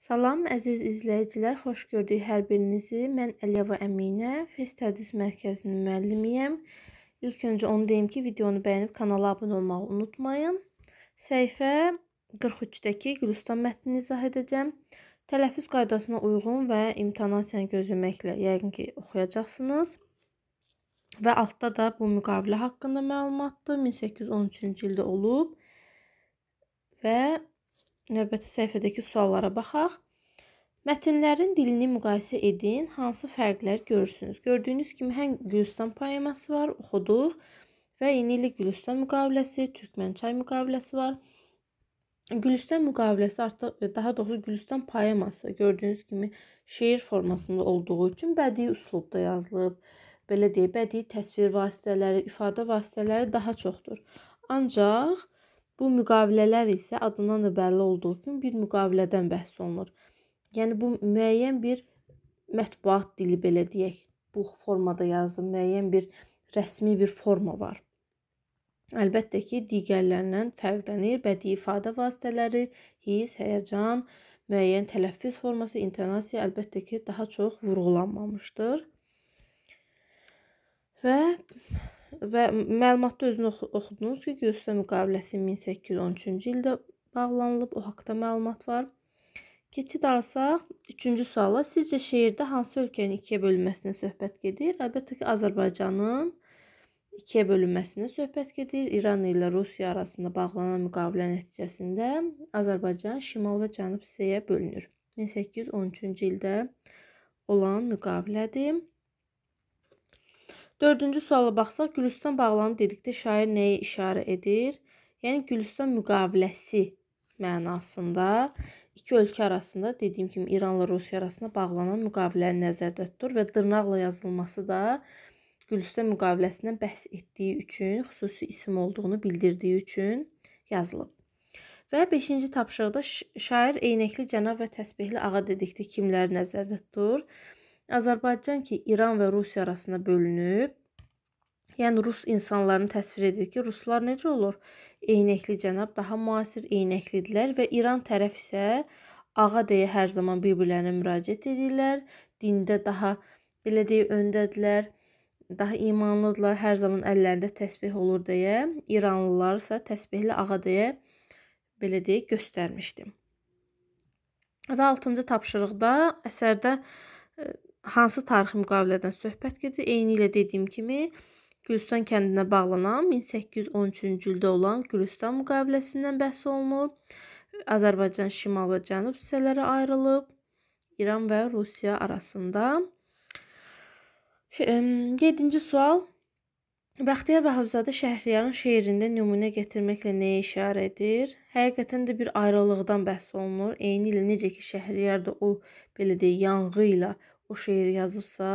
Salam əziz izləyicilər, xoş gördük hər birinizi. Mən Əliyeva Əminə, Fes Tədris Mərkəzinin müəllimiyəm. İlk öncə onu deyim ki, videonu bəyənib kanala abunə olmağı unutmayın. Səhifə 43-dəki Gülistan mətnini izah edəcəm. Tələffüz qaydasına uyğun və imtonasiyanı gözləməklə yəqin ki, oxuyacaqsınız. Və altda da bu müqavilə haqqında məlumatdır. 1813-cü ildə olub və Növbəti səhifədəki suallara baxaq. Mətnlərin dilini müqayisə edin, hansı fərqlər görürsünüz? Gördüyünüz kimi həm Gülüstan poeması var, oxuduq və yeni illik Gülüstan müqaviləsi, Türkmənçay müqaviləsi var. Gülüstan müqaviləsi artıq e, daha doğrusu Gülüstan poeması gördüyünüz kimi şeir formasında olduğu üçün bədii üslubda yazılıb. Belə deyək, bədii təsvir vasitələri, ifadə vasitələri daha çoxdur. Ancaq Bu müqavilələr isə adından da bəlli olduğu kimi bir müqavilədən bəhs olunur. Yəni bu müəyyən bir mətbuat dili belə deyək, bu formada yazılı müəyyən bir rəsmi bir forma var. Əlbəttə ki, digərlərindən fərqlənir bədii ifadə vasitələri, his, həyəcan, müəyyən tələffüz forması, intonasiya əlbəttə ki, daha çox vurğulanmamışdır. Və və məlumatda özünü oxudunuz ki, göstərmə müqaviləsi 1813-cü ildə bağlanılıb, o haqqda məlumat var. Keçid alsaq, üçüncü suala sizcə şeirdə hansı ölkənin ikiyə bölünməsinə söhbət gedir? Əlbəttə ki, Azərbaycanın ikiyə bölünməsinə söhbət gedir. İran ilə Rusiya arasında bağlanan müqavilə nəticəsində Azərbaycan şimal və cənub hissəyə bölünür. 1813-cü ildə olan müqavilədir. Dördüncü suala baxsaq, Gülüstan bağlanıb dedikdə şair nəyə işarə edir? Yəni Gülüstan müqaviləsi mənasında iki ölkə arasında, dediyim kimi İranla Rusiya arasında bağlanan müqaviləni nəzərdə tutur və dırnaqla yazılması da Gülüstan müqaviləsindən bəhs etdiyi üçün, xüsusi isim olduğunu bildirdiyi üçün yazılıb. Və 5-ci tapşırıqda şair eynəkli cənab və təsbehli ağa dedikdə kimləri nəzərdə tutur? Azərbaycan ki, İran və Rusiya arasında bölünüb. Yəni rus insanlarını təsvir edir ki, ruslar necə olur? Eynəkli cənab daha müasir eynəklidirlər və İran tərəf isə ağa deyə hər zaman bir-birlərinə müraciət edirlər. Dində daha belə deyə öndədirlər. Daha imanlıdırlar, hər zaman əllərində təsbeh olur deyə İranlılar isə təsbehli ağa deyə belə deyə göstərmişdim. Və 6-cı tapşırıqda əsərdə hansı tarixi müqavilədən söhbət gedir? Eyni ilə dediyim kimi, Gülüstan kəndinə bağlanan 1813-cü ildə olan Gülüstan müqaviləsindən bəhs olunub. Azərbaycan şimal və cənub hissələrə ayrılıb. İran və Rusiya arasında. 7-ci sual Bəxtiyar Vahabzadə Şəhriyarın şeirində nümunə gətirməklə nəyə işarə edir? Həqiqətən də bir ayrılıqdan bəhs olunur. Eyni ilə necə ki Şəhriyar da o belə deyək, yanğı ilə o şeiri yazıbsa,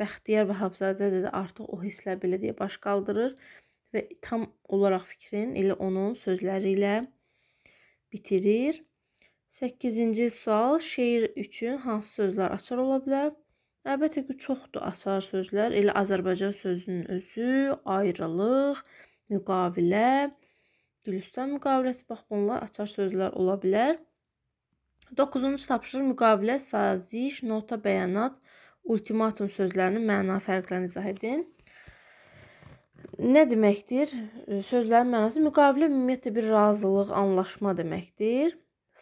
Bəxtiyar Vahabzadə də artıq o hisslə belə deyə baş qaldırır və tam olaraq fikrin elə onun sözləri ilə bitirir. 8-ci sual şeir üçün hansı sözlər açar ola bilər? Əlbəttə ki, çoxdur açar sözlər. Elə Azərbaycan sözünün özü, ayrılıq, müqavilə, Gülüstan müqaviləsi bax bunlar açar sözlər ola bilər. 9-cu tapşırıq müqavilə, saziş, nota, bəyanat, ultimatum sözlərinin məna fərqlərini izah edin. Nə deməkdir? Sözlərin mənası müqavilə ümumiyyətlə bir razılıq, anlaşma deməkdir.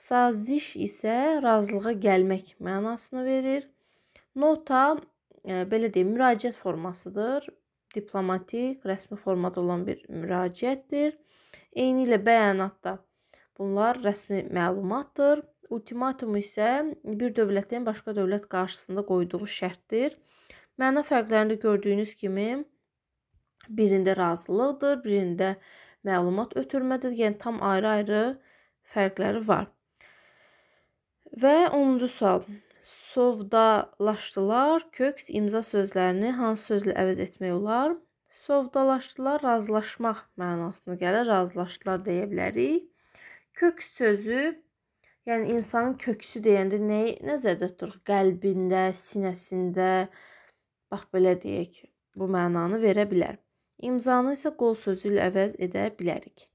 Saziş isə razılığa gəlmək mənasını verir. Nota e, belə deyim, müraciət formasıdır. Diplomatik, rəsmi formada olan bir müraciətdir. Eyni ilə bəyanat da bunlar rəsmi məlumatdır. Ultimatum isə bir dövlətin başqa dövlət qarşısında qoyduğu şərtdir. Məna fərqlərində gördüyünüz kimi birində razılıqdır, birində məlumat ötürmədir. Yəni tam ayrı-ayrı fərqləri var. Və 10-cu sual. Sovdalaşdılar, köks imza sözlərini hansı sözlə əvəz etmək olar? Sovdalaşdılar razılaşmaq mənasına gəlir. Razılaşdılar deyə bilərik. Kök sözü Yəni insanın köksü deyəndə nəyi nəzərdə tuturuq? Qəlbində, sinəsində bax belə deyək, bu mənanı verə bilər. İmzanı isə qol sözü ilə əvəz edə bilərik.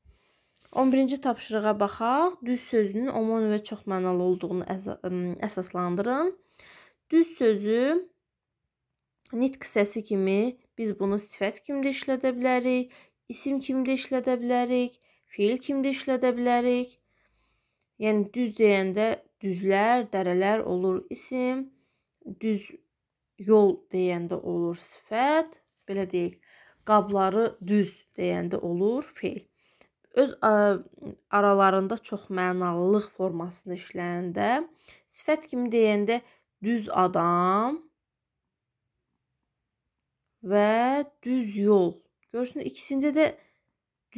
11-ci tapşırığa baxaq. Düz sözünün umumi və çoxmənalı olduğunu əsaslandırın. Düz sözü nitq səsi kimi biz bunu sifət kimdə işlədə bilərik, isim kimdə işlədə bilərik, fiil kimdə işlədə bilərik Yəni düz deyəndə düzlər, dərələr olur isim, düz yol deyəndə olur sifət, belə deyək. Qabları düz deyəndə olur feil. Öz aralarında çox mənalılıq formasını işləyəndə sifət kimi deyəndə düz adam və düz yol. Görürsünüz ikisində də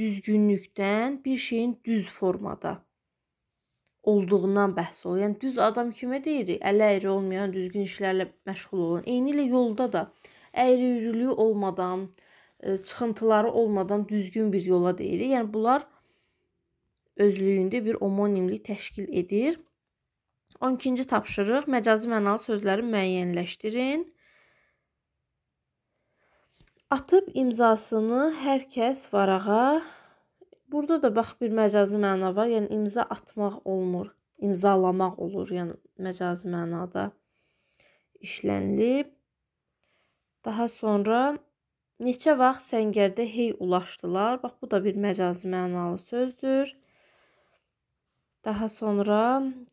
düzgünlükdən bir şeyin düz formada olduğundan bəhs olur. Yəni düz adam kimə deyirik? Əli əyri olmayan düzgün işlərlə məşğul olun. Eyni ilə yolda da əyri-üyrülüyü olmadan, e, çıxıntıları olmadan düzgün bir yola deyirik. Yəni bunlar özlüyündə bir omonimlik təşkil edir. 12-ci tapşırıq: məcazi mənalı sözləri müəyyənləşdirin. Atıb imzasını hər kəs varağa Burada da bax bir məcazi məna var. Yəni imza atmaq olmur, imzalamaq olur, yəni məcazi mənada işlənilib. Daha sonra neçə vaxt səngərdə hey ulaşdılar. Bax bu da bir məcazi mənalı sözdür. Daha sonra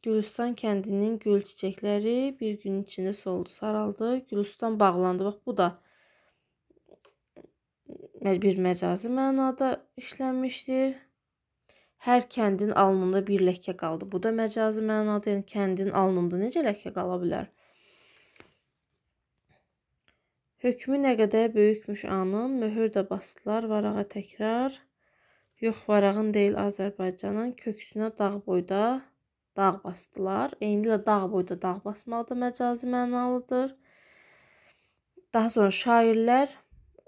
Gülüstan kəndinin gül çiçəkləri bir gün içində soldu, saraldı. Gülüstan bağlandı. Bax bu da bir məcazi mənada işlənmişdir. Hər kəndin alnında bir ləkə qaldı. Bu da məcazi mənada, yəni kəndin alnında necə ləkə qala bilər? Hökmü nə qədər böyükmüş anın, möhür də basdılar varağa təkrar. Yox varağın deyil Azərbaycanın, köksünə dağ boyda dağ basdılar. Eynilə dağ boyda dağ basmaq da məcazi mənalıdır. Daha sonra şairlər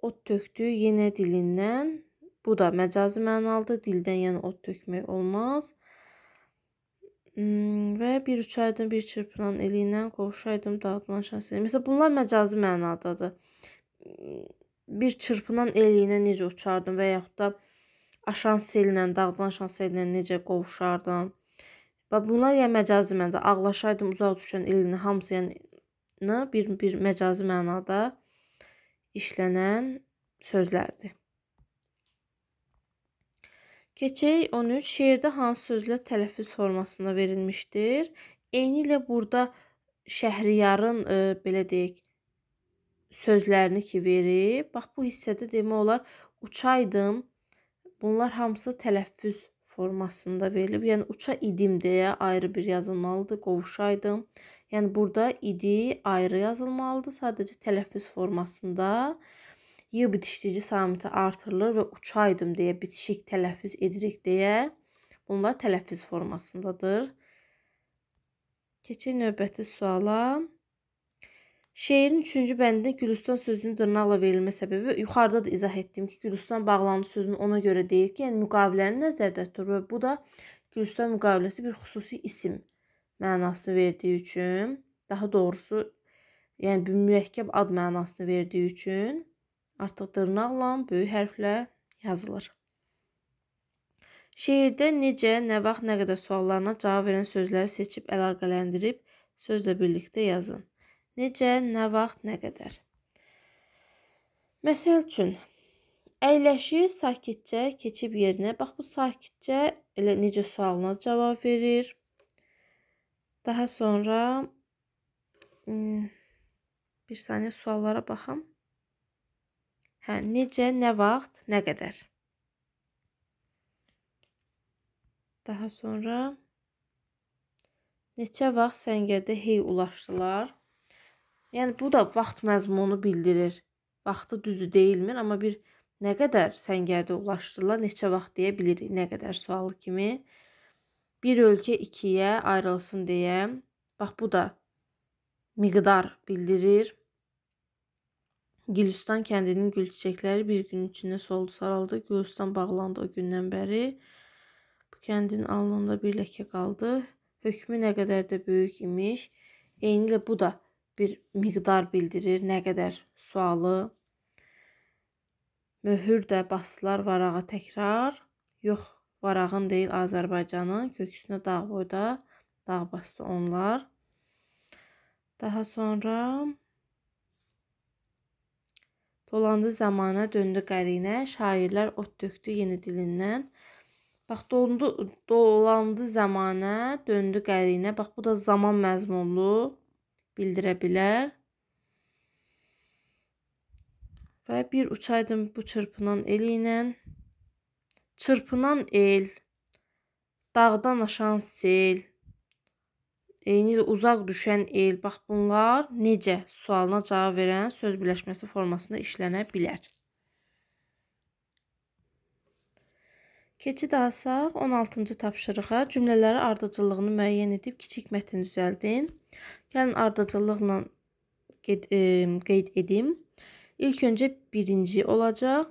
Od tökdü yenə dilindən. Bu da məcazi mənalıdır. Dildən yəni od tökmək olmaz. Hmm, və bir uçaydım, bir çırpınan eliylə qovuşaydım, dağıdılan şans eləyim. Məsələn, bunlar məcazi mənadadır. Bir çırpınan eliylə necə uçardım və yaxud da aşan sellə, dağıdılan şans eliylə necə qovuşardım. Və bunlar yəni məcazi mənada. Ağlaşaydım, uzaq düşən elini hamısı yəni bir-bir məcazi mənada işlənən sözlərdir. Keçək 13. Şeirdə hansı sözlər tələffüz formasında verilmişdir? Eyni ilə burada Şəhriyarın e, belə deyək sözlərini ki verib, bax bu hissədə demək olar uçaydım. Bunlar hamısı tələffüz formasında verilib. Yəni uça idim deyə ayrı bir yazılmalıdır. Qovuşaydım, Yəni burada idi ayrı yazılmalıdır. Sadəcə tələffüz formasında y bitişdici samiti artırılır və uçaydım deyə bitişik tələffüz edirik deyə bunlar tələffüz formasındadır. Keçək növbəti suala. Şeirin 3-cü bəndində Gülüstan sözünün dırnaqla verilmə səbəbi yuxarıda da izah etdim ki, Gülüstan bağlandı sözünü ona görə deyir ki, yəni müqaviləni nəzərdə tutur və bu da Gülüstan müqaviləsi bir xüsusi isim mənasını verdiyi üçün, daha doğrusu, yəni bir mürəkkəb ad mənasını verdiyi üçün artıq dırnaqla, böyük hərflə yazılır. Şeirdə necə, nə vaxt, nə qədər suallarına cavab verən sözləri seçib əlaqələndirib sözlə birlikdə yazın. Necə, nə vaxt, nə qədər. Məsəl üçün, əyləşir sakitcə keçib yerinə. Bax bu sakitcə elə necə sualına cavab verir. Daha sonra bir saniyə suallara baxam. Hə, necə, nə vaxt, nə qədər? Daha sonra neçə vaxt səngərdə hey ulaşdılar? Yəni bu da vaxt məzmunu bildirir. Vaxtı düzü deyilmir, amma bir nə qədər səngərdə ulaşdılar, neçə vaxt deyə bilirik, nə qədər sualı kimi bir ölkə ikiyə ayrılsın deyə. Bax bu da miqdar bildirir. Gülüstan kəndinin gül çiçəkləri bir gün içində soldu, saraldı. Gülüstan bağlandı o gündən bəri. Bu kəndin alnında bir ləkə qaldı. Hökmü nə qədər də böyük imiş. Eynilə bu da bir miqdar bildirir, nə qədər sualı. Möhür də basdılar varağa təkrar. Yox, Varağın deyil Azərbaycanın, köksünə dağ boyda dağ bastı onlar. Daha sonra dolandı zamana döndü qərinə, şairlər ot tökdü yeni dilindən. Bax dondu, dolandı zamana döndü qərinə. Bax bu da zaman məzmunlu bildirə bilər. Və bir uçaydım bu çırpınan eli ilə Çırpınan el, dağdan aşan sel, eyni uzaq düşən el. Bax bunlar necə sualına cavab verən söz birləşməsi formasında işlənə bilər. Keçid alsaq 16-cı tapşırığa cümlələri ardıcıllığını müəyyən edib kiçik mətn düzəldin. Gəlin ardıcıllıqla qeyd, e, qeyd edim. İlk öncə birinci olacaq.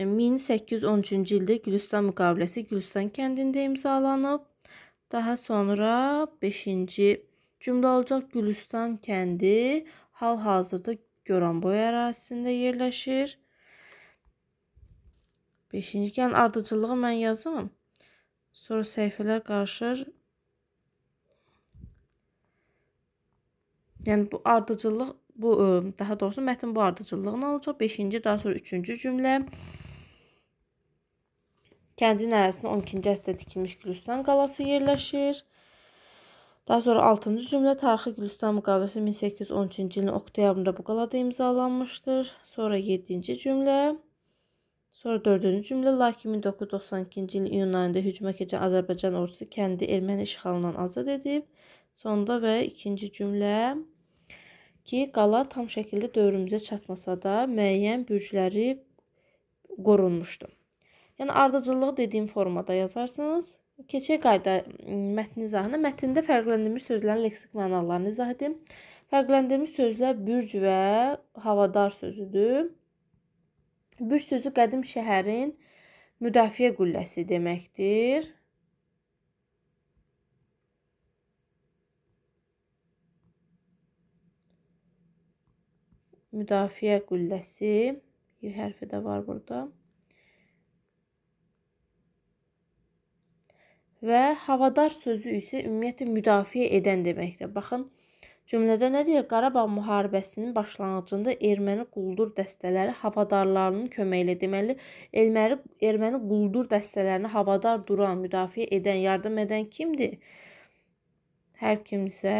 1813-cü ildə Gülüstan müqaviləsi Gülüstan kəndində imzalanıb. Daha sonra 5-ci cümlə olacaq. Gülüstan kəndi hal-hazırda Goranboy ərazisində yerləşir. 5-ci gəlin ardıcılığı mən yazım. Sonra səhifələr qarışır. Yəni bu ardıcıllıq Bu daha doğrusu mətn bu ardıcıllığını alacaq. 5-ci, daha sonra 3-cü cümlə. Kəndin ərazisində 12-ci əsrdə tikilmiş Gülüstan qalası yerləşir. Daha sonra 6-cı cümlə tarixi Gülüstan müqaviləsi 1813-cü ilin oktyabrında bu qalada imzalanmışdır. Sonra 7-ci cümlə. Sonra 4-cü cümlə lakin 1992-ci ilin iyun ayında hücuma keçən Azərbaycan ordusu kəndi erməni işğalından azad edib. Sonda və 2-ci cümlə ki, qala tam şəkildə dövrümüzə çatmasa da müəyyən bürcləri qorunmuşdu. Yəni ardıcıllıq dediyim formada yazarsınız. Keçək qayda mətn izahına. Mətndə fərqləndirilmiş sözlərin leksik mənalarını izah edim. Fərqləndirilmiş sözlər bürc və havadar sözüdür. Bürc sözü qədim şəhərin müdafiə qülləsi deməkdir. müdafiə qülləsi Y hərfi də var burada. Və havadar sözü isə ümumiyyətlə müdafiə edən deməkdir. Baxın, cümlədə nə deyir? Qarabağ müharibəsinin başlanğıcında erməni quldur dəstələri havadarlarının köməyi ilə, deməli, erməni, erməni quldur dəstələrini havadar duran, müdafiə edən, yardım edən kimdir? Hər kimsə,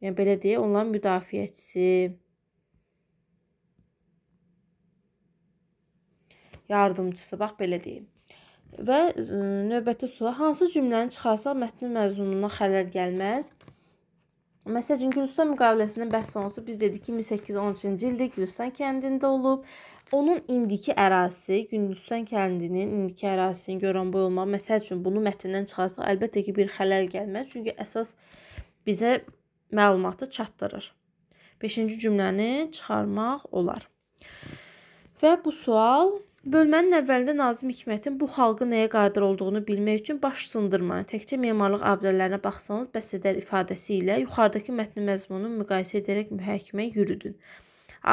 yəni belə deyək, onların müdafiəçisi. yardımçısı, bax belə deyim. Və növbəti sual, hansı cümləni çıxarsaq mətnin məzmununa xələl gəlməz? Məsəl üçün Gülüstan müqaviləsindən bəhs olunsa, biz dedik ki, 1813-cü ildə Gülüstan kəndində olub. Onun indiki ərazisi, Gülüstan kəndinin indiki ərazisini görən boy olmaq, məsəl üçün bunu mətndən çıxarsaq, əlbəttə ki, bir xələl gəlməz. Çünki əsas bizə məlumatı çatdırır. 5-ci cümləni çıxarmaq olar. Və bu sual Bölmənin əvvəlində Nazim Hikmətin bu xalqı nəyə qadir olduğunu bilmək üçün baş sındırmanı, təkcə memarlıq abidələrinə baxsanız bəs edər ifadəsi ilə yuxarıdakı mətnin məzmununu müqayisə edərək mühakimə yürüdün.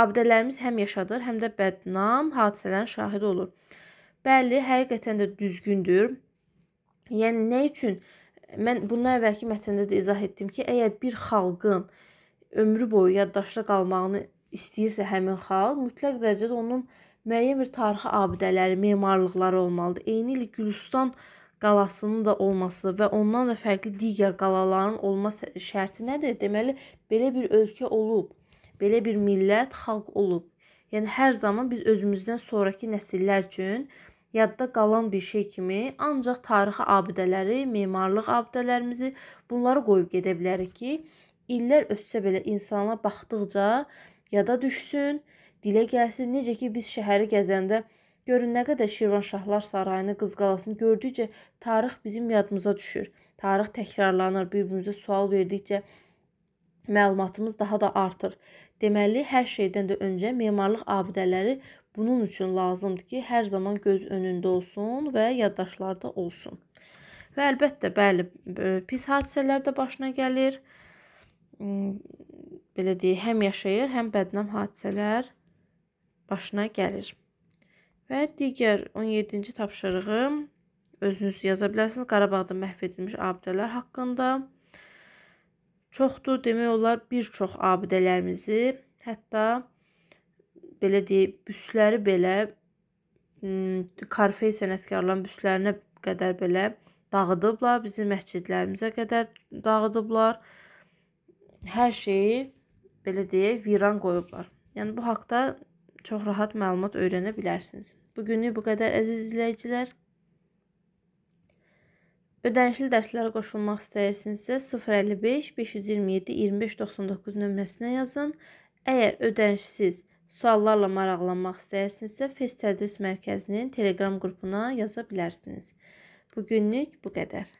Abidələrimiz həm yaşadır, həm də bədnam hadisələrin şahidi olur. Bəli, həqiqətən də düzgündür. Yəni nə üçün mən bundan əvvəlki mətndə də izah etdim ki, əgər bir xalqın ömrü boyu yaddaşda qalmağını istəyirsə həmin xalq, mütləq dərəcədə onun müəyyən bir tarixi abidələri, memarlıqları olmalıdır. Eynilə Gülüstan qalasının da olması və ondan da fərqli digər qalaların olma şərti nədir? Deməli, belə bir ölkə olub, belə bir millət, xalq olub. Yəni hər zaman biz özümüzdən sonrakı nəsillər üçün yadda qalan bir şey kimi ancaq tarixi abidələri, memarlıq abidələrimizi bunları qoyub gedə bilərik ki, illər ötsə belə insana baxdıqca yada düşsün dilə gəlsin. Necə ki biz şəhəri gəzəndə görün nə qədər Şirvanşahlar sarayını, Qızqalasını gördükcə tarix bizim yadımıza düşür. Tarix təkrarlanır, bir-birimizə sual verdikcə məlumatımız daha da artır. Deməli, hər şeydən də öncə memarlıq abidələri bunun üçün lazımdır ki, hər zaman göz önündə olsun və yaddaşlarda olsun. Və əlbəttə, bəli, pis hadisələr də başına gəlir. Hmm, belə deyək, həm yaşayır, həm bədnam hadisələr başına gəlir. Və digər 17-ci tapşırığım özünüz yaza bilərsiniz Qarabağda məhv edilmiş abidələr haqqında. Çoxdur demək olar bir çox abidələrimizi, hətta belə deyək, büstləri belə hmm, Karfey sənətkarların büstlərinə qədər belə dağıdıblar, bizim məscidlərimizə qədər dağıdıblar. Hər şeyi belə deyək, viran qoyublar. Yəni bu haqqda çox rahat məlumat öyrənə bilərsiniz. Bugünlük bu qədər əziz izləyicilər. Ödənişli dərslərə qoşulmaq istəyirsinizsə 055 527 2599 nömrəsinə yazın. Əgər ödənişsiz suallarla maraqlanmaq istəyirsinizsə Fes Tədris Mərkəzinin Telegram qrupuna yaza bilərsiniz. Bugünlük bu qədər.